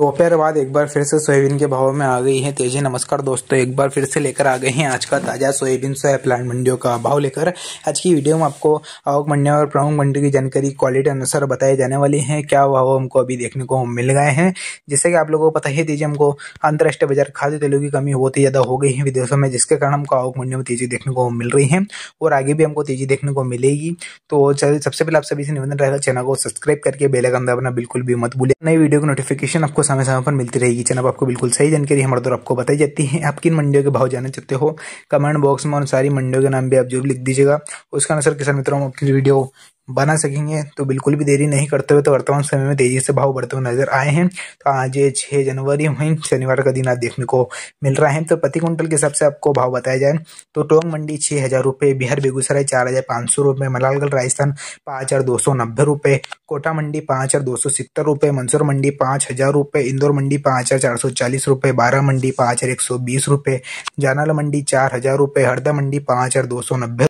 दोपहर बाद एक बार फिर से सोयाबीन के भाव में आ गई है तेजी नमस्कार दोस्तों एक बार फिर से लेकर आ गए हैं आज का ताज़ा सोयाबीन सोया प्लांट मंडियों का भाव लेकर आज की वीडियो में आपको आवक मंडियों और प्रमुख मंडियों की जानकारी क्वालिटी अनुसार बताए जाने वाली है क्या भाव हमको अभी देखने को मिल गए हैं जैसे कि आप लोगों को पता ही तेजी हमको अंतर्राष्ट्रीय बाजार खाद्य तेलों की कमी बहुत ही ज़्यादा हो गई है विदेशों में जिसके कारण हमको आवक मंडियों में तेजी देखने को मिल रही है और आगे भी हमको तेजी देखने को मिलेगी तो सबसे पहले आप सभी से निवेदन रहेगा चैनल को सब्सक्राइब करके बेलकन दबना बिल्कुल भी मत भूलिए नई वीडियो की नोटिफिकेशन आपको आपको समय समय पर मिलती रहेगी चैनल आपको बिल्कुल सही जानकारी हमारे द्वारा आपको बताई जाती है आप किन मंडियों के भाव जानना चाहते हो कमेंट बॉक्स में और सारी मंडियों के नाम भी आप जो लिख दीजिएगा उसका अनुसार किसान मित्रों अपनी वीडियो बना सकेंगे तो बिल्कुल भी देरी नहीं करते हुए तो वर्तमान समय में तेजी से भाव बढ़ते हुए नजर आए हैं तो आज ये जनवरी में शनिवार का दिन आज देखने को मिल रहा है तो प्रति कुंटल के हिसाब से आपको भाव बताया जाए तो टोंग मंडी छह हज़ार रुपये बिहार बेगूसराय चार हज़ार पाँच सौ रुपये मलालगढ़ राजस्थान पाँच हज़ार दो सौ नब्बे रुपये कोटा मंडी पाँच हज़ार दो सौ सत्तर रुपये मंसूर मंडी पाँच हज़ार रुपये इंदौर मंडी पाँच हज़ार चार सौ चालीस रुपये बारह मंडी पाँच हज़ार एक सौ बीस रुपये जानाला मंडी चार हज़ार रुपये हरदा मंडी पाँच हज़ार दो सौ नब्बे